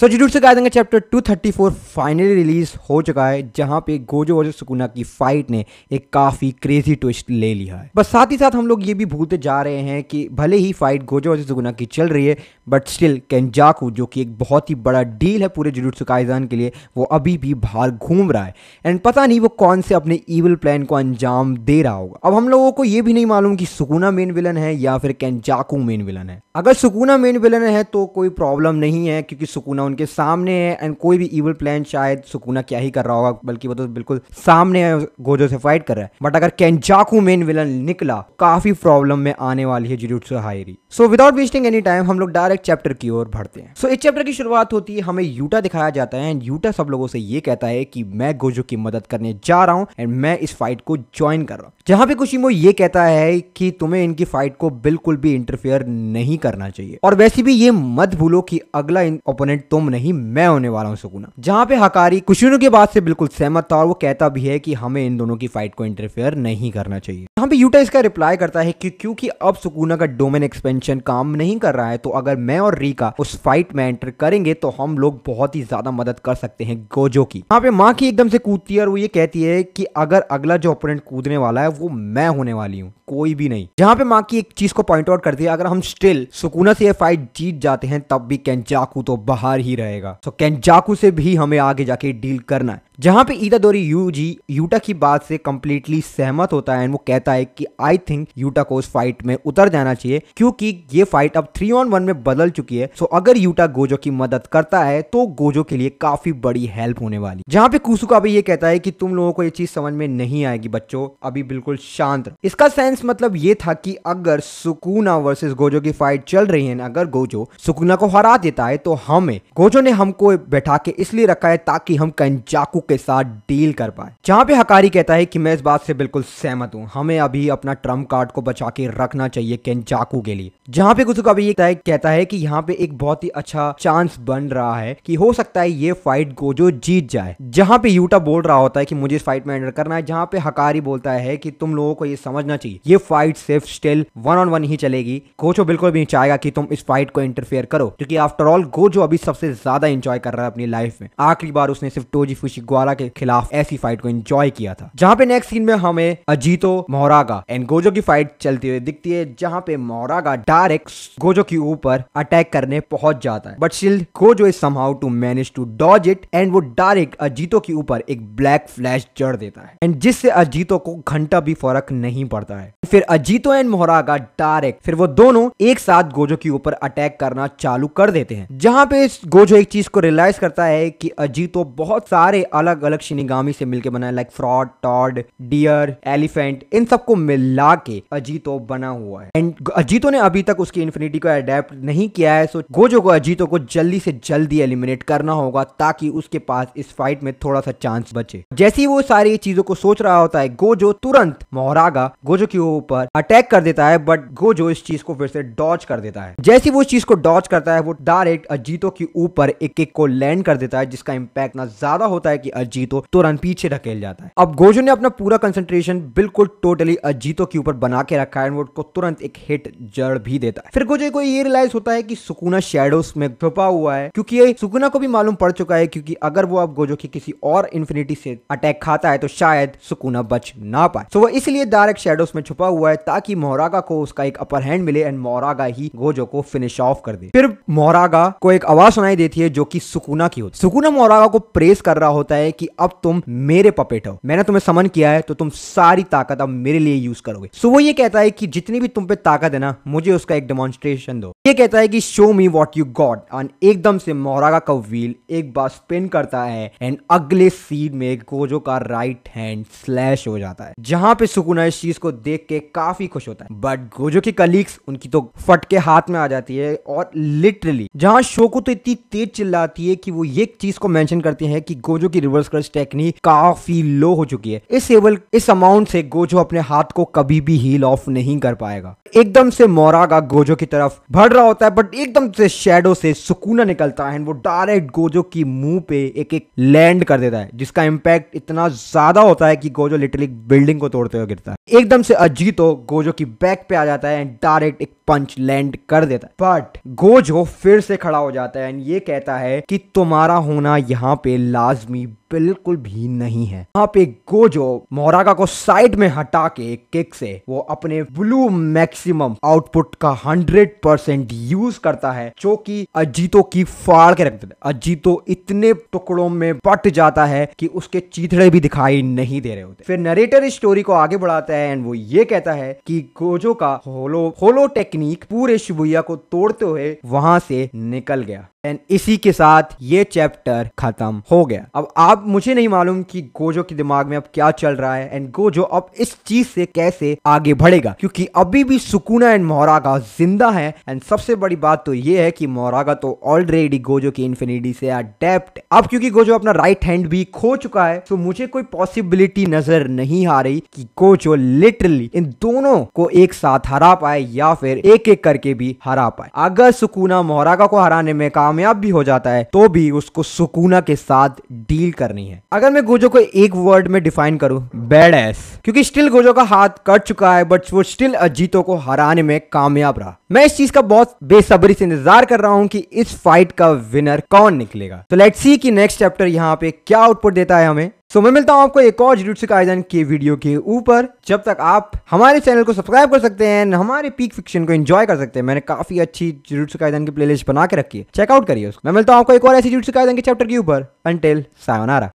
सो so, जरूर से कह देंगे चैप्टर 234 फाइनली रिलीज हो चुका है जहां पे गोजो और सुकुना की फाइट ने एक काफी क्रेजी ट्विस्ट ले लिया है बस साथ ही साथ हम लोग ये भी भूलते जा रहे हैं कि भले ही फाइट गोजो और सुकुना की चल रही है बट स्टिल केंजाकू जो कि एक बहुत ही बड़ा डील है पूरे जरूर सुकाइजान के लिए वो अभी भी बाहर घूम रहा है एंड पता नहीं वो कौन से अपने ईवल प्लान को अंजाम दे रहा होगा अब हम लोगों को ये भी नहीं मालूम कि सुकुना मेन विलन है या फिर केंजाकू मेन विलन है अगर सुकुना मेन विलन है तो कोई प्रॉब्लम नहीं है क्योंकि सुकुना उनके सामने है एंड कोई भी इवल प्लान शायद सुकुना क्या ही कर रहा होगा बल्कि वो तो बिल्कुल सामने है गोजो से फाइट कर रहा है बट अगर केंजाकू मेन विलन निकला काफी प्रॉब्लम में आने वाली है जुजुत्सु हायरी so without wasting any time हम लोग डायरेक्ट चैप्टर की ओर बढ़ते हैं सो so, इस चैप्टर की शुरुआत होती है हमें यूटा दिखाया जाता है एंड यूटा सब लोगों से ये कहता है कि मैं गोजो की मदद करने जा रहा हूँ एंड मैं इस फाइट को ज्वाइन कर रहा हूँ जहां पे कुशिमो ये कहता है कि तुम्हें इनकी फाइट को बिल्कुल भी इंटरफेयर नहीं करना चाहिए और वैसे भी ये मत भूलो कि अगला ओपोनेंट तुम तुम नहीं मैं होने वाला हूँ सुकुना जहाँ पे हकारी कुशिनो के बात से बिल्कुल सहमत था और वो कहता भी है कि हमें इन दोनों की फाइट को इंटरफेयर नहीं करना चाहिए यहाँ पे यूटा इसका रिप्लाई करता है कि क्योंकि अब सुकुना का डोमेन एक्सपेंशन काम नहीं कर रहा है तो अगर मैं और रीका उस फाइट में एंटर करेंगे तो हम लोग बहुत ही ज्यादा मदद कर सकते हैं गोजो की यहाँ पे माँ की एकदम से कूदती है और वो ये कहती है कि अगर अगला जो ओपोनेंट कूदने वाला है वो मैं होने वाली हूँ कोई भी नहीं जहाँ पे माँ की एक चीज को पॉइंट आउट करती है अगर हम स्टिल सुकुना से ये फाइट जीत जाते हैं तब भी कैंजाकू तो बाहर पर ही रहेगा सो so, कैंजाकू से भी हमें आगे जाके डील करना है जहां पे ईदा ईदादोरी यू जी यूटा की बात से कम्प्लीटली सहमत होता है एंड वो कहता है कि आई थिंक यूटा को उस फाइट में उतर जाना चाहिए क्योंकि ये फाइट अब थ्री ऑन वन में बदल चुकी है सो so, अगर यूटा गोजो की मदद करता है तो गोजो के लिए काफी बड़ी हेल्प होने वाली जहां पे कुसुका भी ये कहता है कि तुम लोगों को ये चीज समझ में नहीं आएगी बच्चों अभी बिल्कुल शांत इसका सेंस मतलब ये था कि अगर सुकूना वर्सेस गोजो की फाइट चल रही है अगर गोजो सुकुना को हरा देता है तो हमें गोजो ने हमको बैठा के इसलिए रखा है ताकि हम कंजाकू के साथ डील कर पाए जहाँ पे हकारी कहता है कि मैं इस बात से बिल्कुल सहमत हूँ हमें अभी अपना ट्रम्प कार्ड को बचा के रखना चाहिए कंजाकू के लिए जहाँ पे गुजुक अभी भी ये कहता है कि यहाँ पे एक बहुत ही अच्छा चांस बन रहा है कि हो सकता है ये फाइट गोजो जीत जाए जहाँ पे यूटा बोल रहा होता है कि मुझे इस फाइट में एंटर करना है जहाँ पे हकारी बोलता है कि तुम लोगों को ये समझना चाहिए ये फाइट सिर्फ स्टिल वन ऑन वन ही चलेगी गोजो बिल्कुल भी नहीं चाहेगा कि तुम इस फाइट को इंटरफेयर करो क्योंकि आफ्टर ऑल गोजो अभी सबसे ज्यादा इंजॉय कर रहा है अपनी लाइफ में आखिरी बार उसने सिर्फ टोजी फुशी ग्वारा के खिलाफ ऐसी फाइट को इंजॉय किया था जहाँ पे नेक्स्ट सीन में हमें अजीतो मोहरागा एंड गोजो की फाइट चलती हुई दिखती है जहाँ पे मोहरागा डायरेक्ट गोजो के ऊपर अटैक करने पहुंच जाता है but still Gojo is somehow to manage to dodge it and वो डायरेक्ट अजीतो के ऊपर एक ब्लैक फ्लैश जड़ देता है एंड जिससे अजीतो को घंटा भी फर्क नहीं पड़ता है फिर अजीतो एंड मोहरागा डायरेक्ट फिर वो दोनों एक साथ गोजो के ऊपर अटैक करना चालू कर देते हैं जहाँ पे गोजो एक चीज को रियलाइज करता है कि अजीतो बहुत सारे अलग अलग शिनिगामी से मिलके बना like frog toad deer elephant इन सबको मिला के अजीतो बना हुआ है एंड अजीतो ने अभी तक उसकी इन्फिनिटी को अडेप्ट नहीं किया है सो गोजो को अजीतो को जल्दी से जल्दी एलिमिनेट करना होगा ताकि उसके पास इस फाइट में थोड़ा सा चांस बचे जैसे ही वो सारी चीजों को सोच रहा होता है गोजो तुरंत मोहरागा गोजो की ऊपर अटैक कर देता है बट गोजो इस चीज को फिर से डॉच कर देता है जैसे वो इस चीज को डॉच करता है वो डायरेक्ट अजीतो के ऊपर एक एक को लैंड कर देता है जिसका इम्पैक्ट ना ज्यादा होता है कि अजीतो तुरंत पीछे ढकेल जाता है अब गोजो ने अपना पूरा कंसेंट्रेशन बिल्कुल टोटली अजीतो के ऊपर बना के रखा है वो उसको तुरंत एक हिट जड़ भी देता है फिर गोजो को ये रियलाइज होता है कि सुकुना शेडोस में छुपा हुआ है क्योंकि ये सुकुना को भी मालूम पड़ चुका है क्योंकि अगर वो अब गोजो की किसी और इन्फिनिटी से अटैक खाता है तो शायद सुकुना बच ना पाए तो वो इसलिए डायरेक्ट शेडोस में छुपा हुआ है ताकि मोहरागा को उसका एक अपर हैंड मिले एंड मोरागा ही गोजो को फिनिश ऑफ कर दे फिर मोरागा को एक आवाज सुनाई देती है जो कि सुकुना की होती है सुकुना मोरागा को प्रेस कर रहा होता है कि अब तुम मेरे पपेट हो मैंने तुम्हें समन किया है तो तुम सारी ताकत अब मेरे लिए यूज करोगे सो वो ये कहता है कि जितनी भी तुम पे ताकत है ना मुझे उसका एक डेमोन्स्ट्रेशन दो ये कहता है कि show me what you got and एकदम से मोहरागा का व्हील एक बार स्पिन करता है एंड अगले सीड में गोजो का राइट हैंड स्लैश हो जाता है जहां पे सुकुना इस चीज को देख के काफी खुश होता है बट गोजो के कलीग्स उनकी तो फट के हाथ में आ जाती है और लिटरली जहां शोको तो इतनी तेज चिल्लाती है कि वो ये चीज को मेंशन करते हैं कि गोजो की रिवर्स क्रश टेक्निक काफी लो हो चुकी है इस एवल इस अमाउंट से गोजो अपने हाथ को कभी भी हील ऑफ नहीं कर पाएगा एकदम से मोरागा गोजो की तरफ बढ़ रहा होता है बट एकदम से शेडो से सुकूना निकलता है वो डायरेक्ट गोजो की मुंह पे एक एक लैंड कर देता है जिसका इम्पैक्ट इतना ज्यादा होता है कि गोजो लिटरली बिल्डिंग को तोड़ते हुए गिरता है एकदम से अजीब ही तो गोजो की बैक पे आ जाता है एंड डायरेक्ट एक पंच लैंड कर देता है बट गोजो फिर से खड़ा हो जाता है एंड ये कहता है कि तुम्हारा होना यहाँ पे लाजमी बिल्कुल भी नहीं है यहाँ पे गोजो मोहरागा को साइड में हटा के किक से वो अपने ब्लू मैक्सिमम आउटपुट का हंड्रेड परसेंट यूज करता है जो कि अजीतो की फाड़ के रखते अजीतो इतने टुकड़ों में बट जाता है कि उसके चीतड़े भी दिखाई नहीं दे रहे होते फिर नरेटर इस स्टोरी को आगे बढ़ाता है एंड वो ये कहता है कि गोजो का होलो होलो टेक्निक टेक्निक पूरे शिबुया को तोड़ते हुए वहां से निकल गया एंड इसी के साथ ये चैप्टर खत्म हो गया अब आप मुझे नहीं मालूम कि गोजो के दिमाग में अब क्या चल रहा है एंड गोजो अब इस चीज से कैसे आगे बढ़ेगा क्योंकि अभी भी सुकुना एंड मोहरागा जिंदा है एंड सबसे बड़ी बात तो ये है कि मोहरागा तो ऑलरेडी गोजो की इन्फिनिटी से अडेप्ट अब क्योंकि गोजो अपना राइट हैंड भी खो चुका है तो मुझे कोई पॉसिबिलिटी नजर नहीं आ रही की गोजो लिटरली इन दोनों को एक साथ हरा पाए या फिर एक एक करके भी हरा पाए अगर सुकुना मोहरागा को हराने में काम कामयाब भी हो जाता है तो भी उसको सुकूना के साथ डील करनी है अगर मैं गोजो को एक वर्ड में डिफाइन करूं बैड एस क्योंकि स्टिल गोजो का हाथ कट चुका है बट वो स्टिल अजीतो को हराने में कामयाब रहा मैं इस चीज का बहुत बेसब्री से इंतजार कर रहा हूँ कि इस फाइट का विनर कौन निकलेगा तो लेट सी कि नेक्स्ट चैप्टर यहाँ पे क्या आउटपुट देता है हमें सो so, मैं मिलता हूँ आपको एक और जुजुत्सु आयोजन के वीडियो के ऊपर जब तक आप हमारे चैनल को सब्सक्राइब कर सकते हैं हमारे पीक फिक्शन को एंजॉय कर सकते हैं मैंने काफी अच्छी जुजुत्सु आयोजन की प्लेलिस्ट बना के रखी है चेकआउट करिए उसको मैं मिलता हूं आपको एक और ऐसी जुजुत्सु आयोजन के चैप्टर के ऊपर अंटिल सायोनारा